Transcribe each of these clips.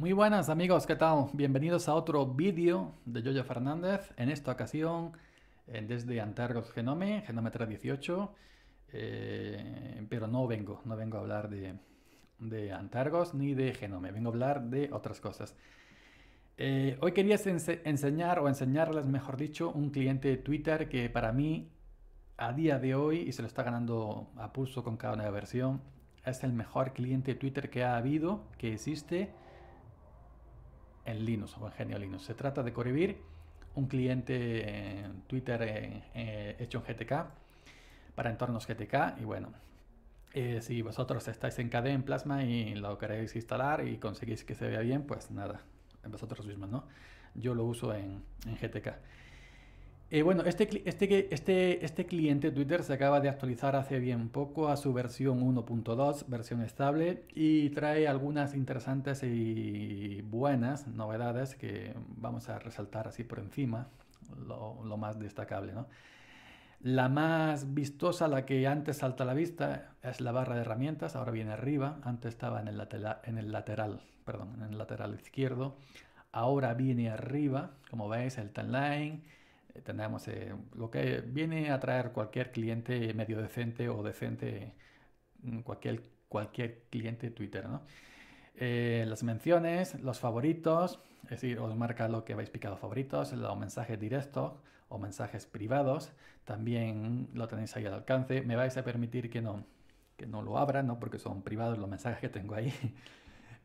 Muy buenas amigos, ¿qué tal? Bienvenidos a otro vídeo de Yoyo Fernández. En esta ocasión, eh, desde Antargos Genome, Genome 318, eh, pero no vengo, no vengo a hablar de, Antargos ni de Genome, vengo a hablar de otras cosas. Eh, hoy quería enseñar o enseñarles, mejor dicho, un cliente de Twitter que para mí, a día de hoy, y se lo está ganando a pulso con cada nueva versión, es el mejor cliente de Twitter que ha habido, que existe en Linux o en Genio Linux. Se trata de Corevir, un cliente Twitter eh, eh, hecho en GTK, para entornos GTK. Y bueno, eh, si vosotros estáis en KDE en Plasma y lo queréis instalar y conseguís que se vea bien, pues nada, vosotros mismos, ¿no? Yo lo uso en, en GTK. Eh, bueno, este, este, este, este, cliente Twitter se acaba de actualizar hace bien poco a su versión 1.2, versión estable, y trae algunas interesantes y buenas novedades que vamos a resaltar así por encima, lo, más destacable. ¿no? La más vistosa, la que antes salta a la vista, es la barra de herramientas, ahora viene arriba, antes estaba en el, en el lateral, perdón, en el lateral izquierdo, ahora viene arriba, como veis, el timeline eh, tenemos eh, lo que viene a traer cualquier cliente medio decente o decente, mm, cualquier, cualquier cliente Twitter, eh, las menciones, los favoritos, es decir, os marca lo que habéis picado favoritos, los mensajes directos o mensajes privados, también lo tenéis ahí al alcance. Me vais a permitir que no, no lo abra, Porque son privados los mensajes que tengo ahí.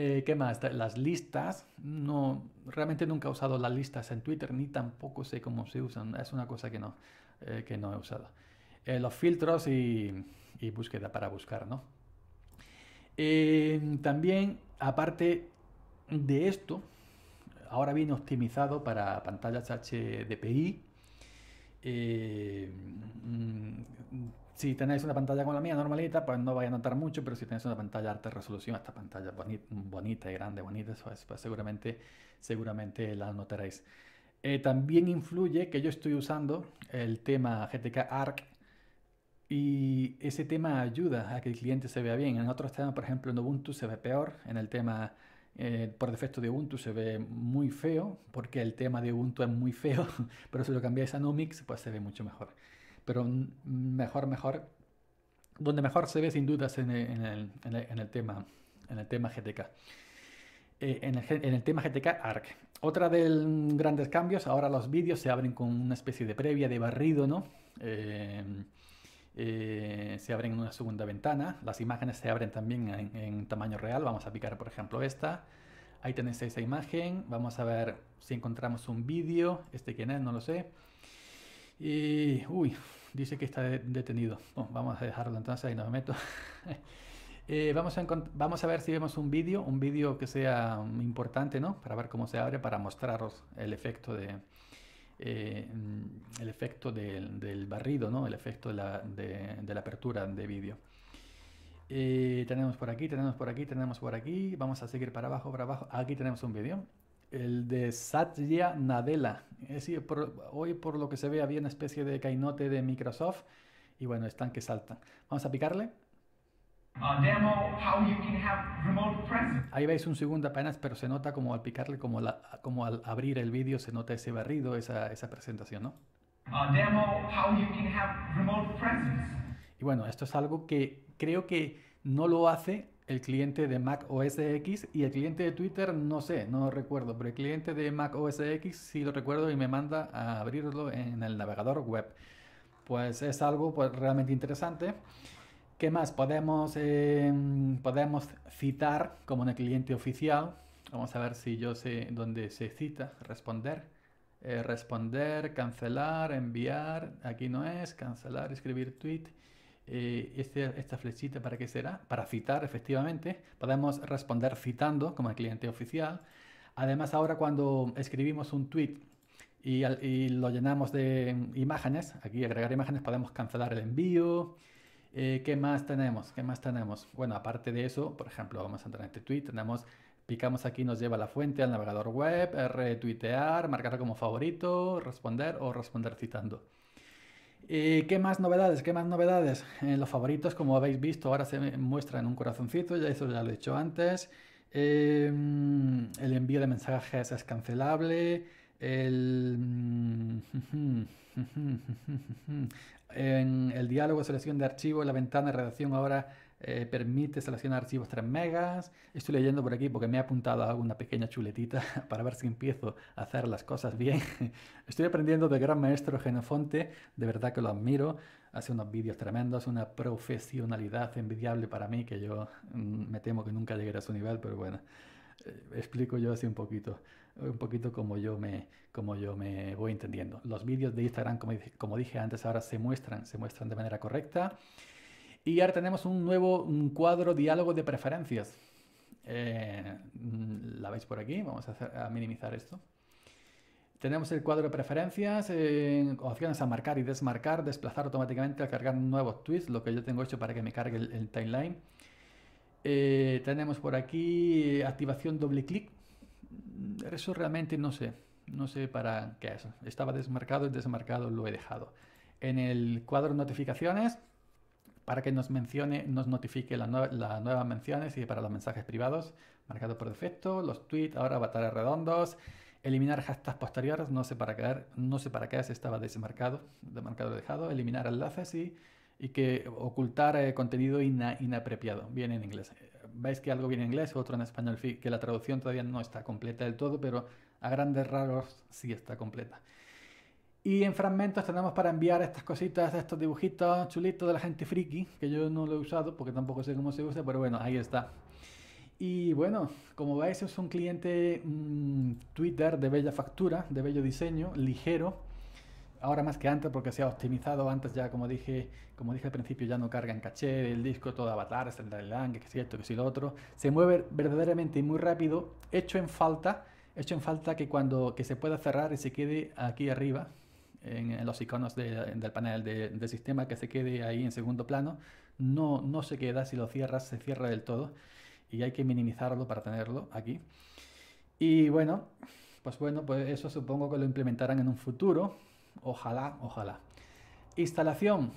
Eh, ¿Qué más? Las listas. No, realmente nunca he usado las listas en Twitter, ni tampoco sé cómo se usan. Es una cosa que no, eh, no he usado. Eh, los filtros y, y, búsqueda para buscar, ¿no? también, aparte de esto, ahora viene optimizado para pantallas HDPI. Mm, si tenéis una pantalla como la mía normalita, pues no vais a notar mucho, pero si tenéis una pantalla de alta resolución, esta pantalla bonita y grande, bonita, pues, seguramente, seguramente la notaréis. Eh, también influye que yo estoy usando el tema GTK ARC y ese tema ayuda a que el cliente se vea bien. En otros temas, por ejemplo, en Ubuntu se ve peor, en el tema eh, por defecto de Ubuntu se ve muy feo, porque el tema de Ubuntu es muy feo, pero si lo cambiáis a Numix, pues se ve mucho mejor pero mejor, mejor, donde mejor se ve sin dudas en el, tema, en el tema GTK. Eh, en, el, tema GTK ARC. Otra de los grandes cambios, ahora los vídeos se abren con una especie de previa, de barrido, ¿no? Em, eh, se abren en una segunda ventana, las imágenes se abren también en, en, tamaño real, vamos a picar por ejemplo esta, ahí tenéis esa imagen, vamos a ver si encontramos un vídeo, este quién es, no lo sé, y uy, dice que está detenido. vamos a dejarlo entonces, ahí no me meto. Eh, vamos, a ver si vemos un vídeo, un vídeo que sea mm, importante, ¿no? Para ver cómo se abre, para mostraros el efecto de... Eh, mm, el efecto del, barrido, ¿no? el efecto de la, apertura de vídeo. Eh, tenemos por aquí, tenemos por aquí, tenemos por aquí. Vamos a seguir para abajo, para abajo. Aquí tenemos un vídeo el de Satya Nadella. Es decir, hoy por lo que se ve había una especie de cainote de Microsoft y bueno, están que saltan. Vamos a picarle. Ahí veis un segundo apenas, pero se nota como al picarle, como, la, como al abrir el vídeo, se nota ese barrido, esa, presentación, ¿no? y bueno, esto es algo que creo que no lo hace el cliente de Mac OS X y el cliente de Twitter no sé, no recuerdo, pero el cliente de Mac OS X sí lo recuerdo y me manda a abrirlo en el navegador web. Pues es algo pues, realmente interesante. ¿Qué más? Podemos, eh, podemos citar como en el cliente oficial. Vamos a ver si yo sé dónde se cita. Responder. Eh, responder, cancelar, enviar. Aquí no es. Cancelar, escribir tweet. Eh, este, esta flechita, ¿para qué será? Para citar, efectivamente. Podemos responder citando como el cliente oficial. Además, ahora cuando escribimos un tweet y, lo llenamos de imágenes, aquí agregar imágenes, podemos cancelar el envío. Eh, ¿Qué más tenemos? ¿Qué más tenemos? Bueno, aparte de eso, por ejemplo, vamos a entrar en este tweet, tenemos Picamos aquí, nos lleva a la fuente, al navegador web, retuitear, marcar como favorito, responder o responder citando. Eh, qué más novedades? ¿Qué más novedades? Eh, los favoritos, como habéis visto, ahora se muestra en un corazoncito, ya eso ya lo he dicho antes. Eh, mm, el envío de mensajes es cancelable. El, mm, diálogo de selección de archivo, la ventana de redacción ahora eh, permite seleccionar archivos 3 megas. Estoy leyendo por aquí porque me he apuntado a una pequeña chuletita para ver si empiezo a hacer las cosas bien. Estoy aprendiendo del gran maestro Genofonte, de verdad que lo admiro. Hace unos vídeos tremendos, una profesionalidad envidiable para mí que yo mm, me temo que nunca llegue a su nivel, pero bueno, eh, explico yo así un poquito, un poquito como yo me, como yo me voy entendiendo. Los vídeos de Instagram, como, como dije antes, ahora se muestran, se muestran de manera correcta. Y ahora tenemos un nuevo mm, cuadro diálogo de preferencias. Eh, mm, la veis por aquí, vamos a, minimizar esto. Tenemos el cuadro de preferencias, eh, opciones a marcar y desmarcar, desplazar automáticamente al cargar nuevos tweets, lo que yo tengo hecho para que me cargue el, timeline. Eh, tenemos por aquí activación doble clic. Mm, eso realmente no sé, no sé para qué es. Estaba desmarcado y desmarcado lo he dejado. En el cuadro de notificaciones para que nos mencione, nos notifique las nuevas menciones y para los mensajes privados, marcado por defecto, los tweets, ahora avatares redondos, eliminar hashtags posteriores, no sé para qué, no sé para qué se estaba desmarcado, demarcado dejado, eliminar enlaces y, que ocultar eh, contenido inapropiado, bien en inglés. Veis que algo viene en inglés, otro en español, que la traducción todavía no está completa del todo, pero a grandes rasgos sí está completa. Y en fragmentos tenemos para enviar estas cositas, estos dibujitos chulitos de la gente friki, que yo no lo he usado porque tampoco sé cómo se usa, pero bueno, ahí está. Y bueno, como veis es un cliente mm, Twitter de bella factura, de bello diseño, ligero. Ahora más que antes porque se ha optimizado, antes ya como dije, como dije al principio ya no carga en caché, el disco, todo avatar, el lang, que es cierto que si lo otro. Se mueve verdaderamente muy rápido, hecho en falta, hecho en falta que cuando se pueda cerrar y se quede aquí arriba, en los iconos del panel de, del sistema, que se quede ahí en segundo plano. No, no se queda, si lo cierras se cierra del todo y hay que minimizarlo para tenerlo aquí. Y bueno, pues bueno, pues eso supongo que lo implementarán en un futuro. Ojalá, ojalá. Instalación.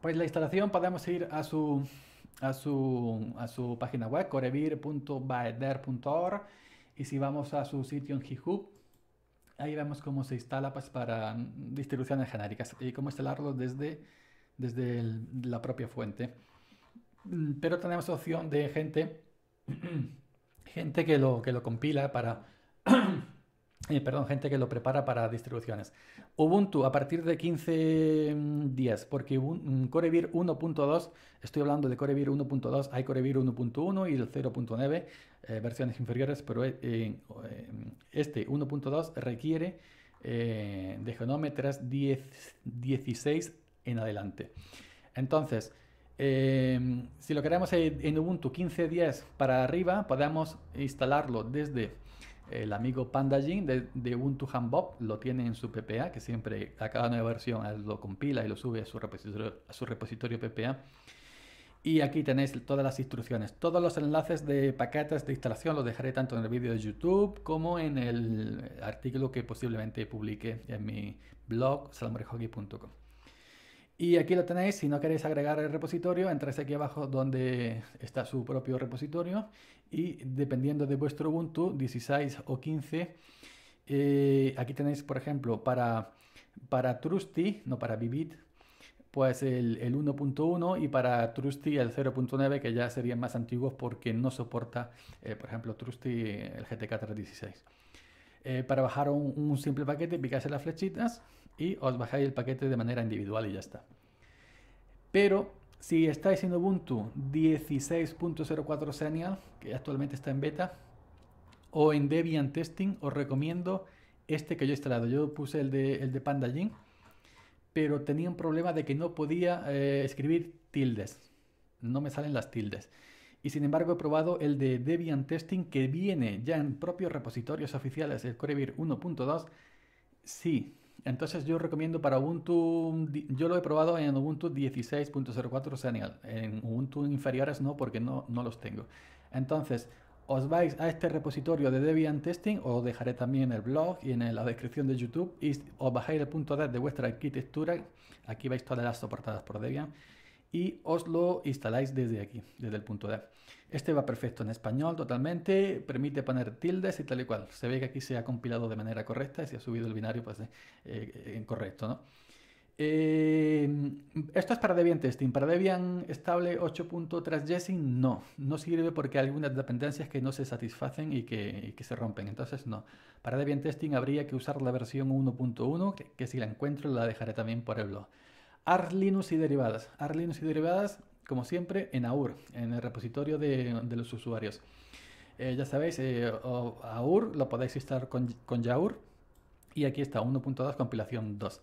Pues la instalación podemos ir a su, a su, a su página web, corevir.baeder.org. Y si vamos a su sitio en GitHub, Ahí vemos cómo se instala pues, para mm, distribuciones genéricas y cómo instalarlo desde, desde la propia fuente. Mm, pero tenemos opción de gente, gente que, lo, que lo compila para... Eh, perdón, gente que lo prepara para distribuciones. Ubuntu a partir de 15 mm, días, porque Corevir 1.2, estoy hablando de Corevir 1.2, hay Corevir 1.1 y el 0.9, eh, versiones inferiores, pero eh, este 1.2 requiere eh, de genómetras 16 en adelante. Entonces, em, si lo queremos en Ubuntu 15.10 para arriba, podemos instalarlo desde el amigo PandaJin de, Ubuntu Hanbop, lo tiene en su PPA, que siempre a cada nueva versión lo compila y lo sube a su repositorio, a su repositorio PPA. Y aquí tenéis todas las instrucciones, todos los enlaces de paquetes de instalación los dejaré tanto en el vídeo de YouTube como en el artículo que posiblemente publique en mi blog salmorejogi.com. Y aquí lo tenéis, si no queréis agregar el repositorio, entráis aquí abajo donde está su propio repositorio y dependiendo de vuestro Ubuntu 16 o 15, eh, aquí tenéis por ejemplo para, para Trusty, no para Vivid, pues el, 1.1 y para Trusty el 0.9 que ya serían más antiguos porque no soporta, eh, por ejemplo, Trusty eh, el GTK 316. Eh, para bajar un, simple paquete picáis las flechitas y os bajáis el paquete de manera individual y ya está. Pero si estáis en Ubuntu 16.04 Senial, que actualmente está en beta, o en Debian Testing, os recomiendo este que yo he instalado. Yo puse el de, el pero tenía un problema de que no podía eh, escribir tildes. No me salen las tildes. Y sin embargo he probado el de Debian Testing que viene ya en propios repositorios oficiales del 1.2. Sí, entonces yo recomiendo para Ubuntu, yo lo he probado en Ubuntu 16.04 Senial, en Ubuntu inferiores no porque no, no los tengo. Entonces, os vais a este repositorio de Debian Testing, os dejaré también en el blog y en la descripción de YouTube, y os bajáis el punto de vuestra arquitectura, aquí vais todas las soportadas por Debian, y os lo instaláis desde aquí, desde el punto de. Este va perfecto en español totalmente, permite poner tildes y tal y cual. Se ve que aquí se ha compilado de manera correcta y se ha subido el binario pues, eh, eh correcto, ¿no? Em, esto es para Debian Testing. Para Debian estable 8.3 no, no sirve porque hay algunas dependencias que no se satisfacen y que, se rompen. Entonces no. Para Debian Testing habría que usar la versión 1.1, que, si la encuentro la dejaré también por el blog. AR Linux y derivadas. AR Linux y derivadas, como siempre, en AUR, en el repositorio de, los usuarios. Eh, ya sabéis, eh, AUR lo podéis instalar con, con Yaur. Y aquí está, 1.2 compilación 2.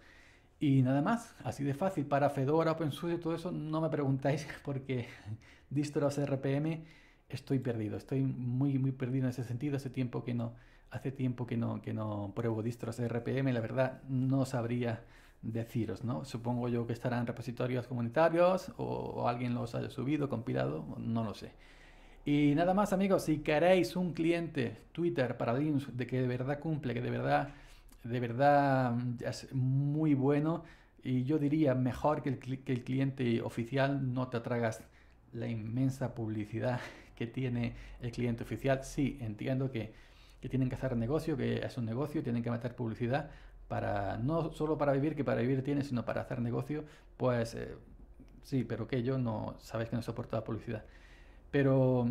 Y nada más, así de fácil, para Fedora, OpenSUSE y todo eso, no me preguntáis porque distros RPM estoy perdido, estoy muy muy perdido en ese sentido, hace tiempo que no hace tiempo que no que no pruebo distros RPM, la verdad no sabría deciros, ¿no? Supongo yo que estarán repositorios comunitarios o, o alguien los haya subido, compilado, no lo sé. Y nada más amigos, si queréis un cliente Twitter para Linux de que de verdad cumple, que de verdad de verdad es muy bueno y yo diría mejor que el, cliente oficial no te atragas la inmensa publicidad que tiene el cliente oficial. Sí, entiendo que, tienen que hacer negocio, que es un negocio, tienen que meter publicidad para no solo para vivir, que para vivir tiene, sino para hacer negocio, pues eh, sí, pero que yo no, sabes que no soporto la publicidad. Pero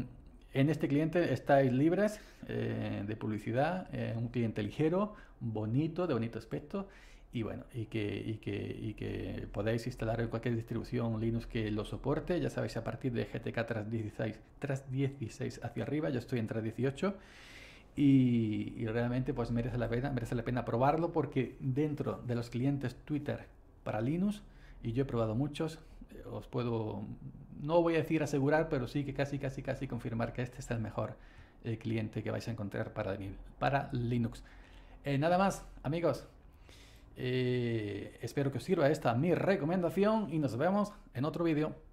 en este cliente estáis libres eh, de publicidad, eh, un cliente ligero, bonito, de bonito aspecto y bueno, y que, podéis instalar en cualquier distribución Linux que lo soporte. Ya sabéis, a partir de GTK tras 16, tras 16 hacia arriba, yo estoy en 318. 18. Y, y, realmente pues merece la pena, merece la pena probarlo porque dentro de los clientes Twitter para Linux, y yo he probado muchos, eh, os puedo no voy a decir asegurar, pero sí que casi, casi, casi confirmar que este es el mejor eh, cliente que vais a encontrar para, Linux. Eh, nada más, amigos. Eh, espero que os sirva esta mi recomendación y nos vemos en otro vídeo.